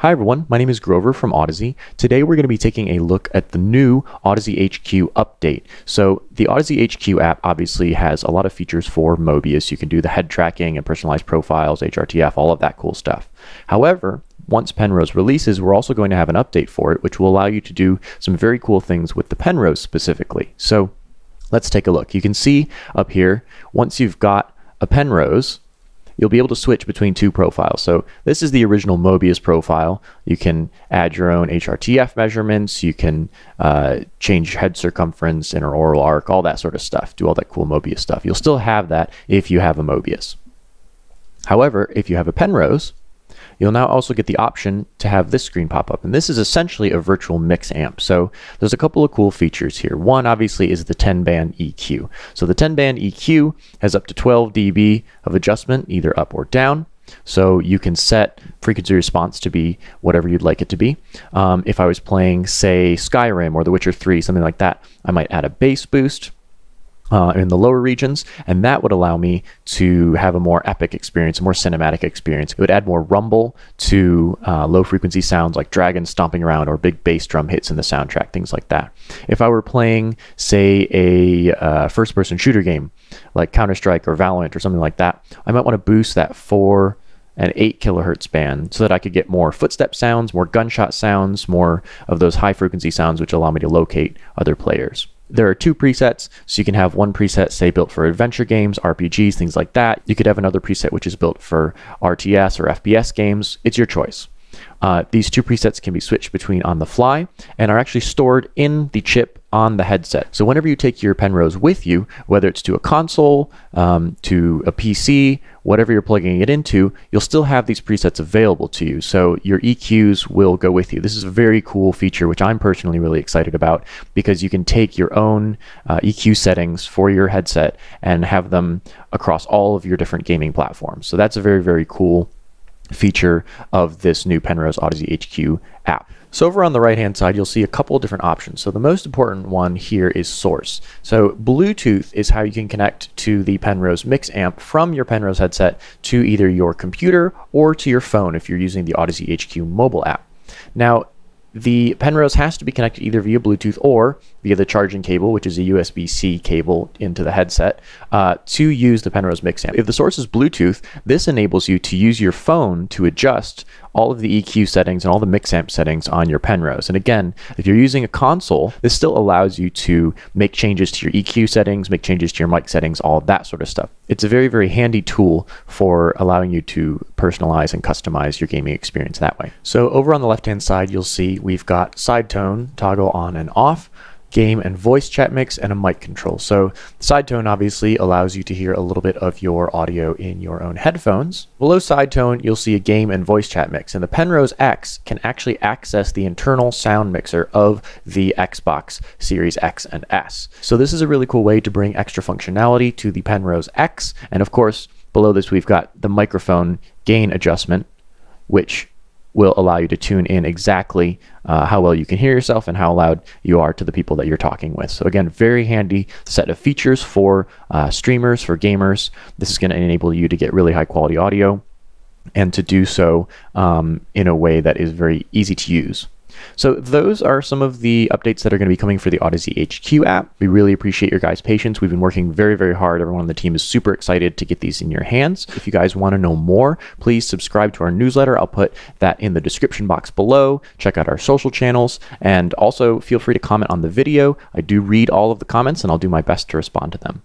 Hi everyone, my name is Grover from Odyssey. Today we're going to be taking a look at the new Odyssey HQ update. So the Odyssey HQ app obviously has a lot of features for Mobius. You can do the head tracking and personalized profiles, HRTF, all of that cool stuff. However, once Penrose releases, we're also going to have an update for it, which will allow you to do some very cool things with the Penrose specifically. So let's take a look. You can see up here, once you've got a Penrose, you'll be able to switch between two profiles. So this is the original Mobius profile. You can add your own HRTF measurements. You can uh, change head circumference, oral arc, all that sort of stuff. Do all that cool Mobius stuff. You'll still have that if you have a Mobius. However, if you have a Penrose, You'll now also get the option to have this screen pop up. And this is essentially a virtual mix amp. So there's a couple of cool features here. One obviously is the 10 band EQ. So the 10 band EQ has up to 12 dB of adjustment, either up or down. So you can set frequency response to be whatever you'd like it to be. Um, if I was playing, say, Skyrim or The Witcher 3, something like that, I might add a bass boost uh, in the lower regions, and that would allow me to have a more epic experience, a more cinematic experience. It would add more rumble to uh, low frequency sounds like dragons stomping around or big bass drum hits in the soundtrack, things like that. If I were playing, say, a uh, first person shooter game like Counter Strike or Valorant or something like that, I might want to boost that four and 8 kilohertz band so that I could get more footstep sounds, more gunshot sounds, more of those high frequency sounds which allow me to locate other players. There are two presets, so you can have one preset, say, built for adventure games, RPGs, things like that. You could have another preset which is built for RTS or FPS games. It's your choice. Uh, these two presets can be switched between on the fly and are actually stored in the chip on the headset. So whenever you take your Penrose with you, whether it's to a console, um, to a PC, whatever you're plugging it into, you'll still have these presets available to you. So your EQs will go with you. This is a very cool feature, which I'm personally really excited about because you can take your own uh, EQ settings for your headset and have them across all of your different gaming platforms. So that's a very, very cool feature of this new Penrose Odyssey HQ app. So over on the right hand side, you'll see a couple of different options. So the most important one here is source. So Bluetooth is how you can connect to the Penrose Mix Amp from your Penrose headset to either your computer or to your phone if you're using the Odyssey HQ mobile app. Now, the Penrose has to be connected either via Bluetooth or via the charging cable, which is a USB C cable into the headset, uh, to use the Penrose mix amp. If the source is Bluetooth, this enables you to use your phone to adjust all of the EQ settings and all the mix amp settings on your Penrose. And again, if you're using a console, this still allows you to make changes to your EQ settings, make changes to your mic settings, all that sort of stuff. It's a very, very handy tool for allowing you to personalize and customize your gaming experience that way. So over on the left hand side, you'll see we've got side tone, toggle on and off, game and voice chat mix, and a mic control. So side tone obviously allows you to hear a little bit of your audio in your own headphones. Below side tone, you'll see a game and voice chat mix, and the Penrose X can actually access the internal sound mixer of the Xbox Series X and S. So this is a really cool way to bring extra functionality to the Penrose X, and of course, below this we've got the microphone gain adjustment, which will allow you to tune in exactly uh, how well you can hear yourself and how loud you are to the people that you're talking with. So again, very handy set of features for uh, streamers, for gamers. This is going to enable you to get really high quality audio and to do so um, in a way that is very easy to use. So those are some of the updates that are going to be coming for the Odyssey HQ app. We really appreciate your guys' patience. We've been working very, very hard. Everyone on the team is super excited to get these in your hands. If you guys want to know more, please subscribe to our newsletter. I'll put that in the description box below. Check out our social channels and also feel free to comment on the video. I do read all of the comments and I'll do my best to respond to them.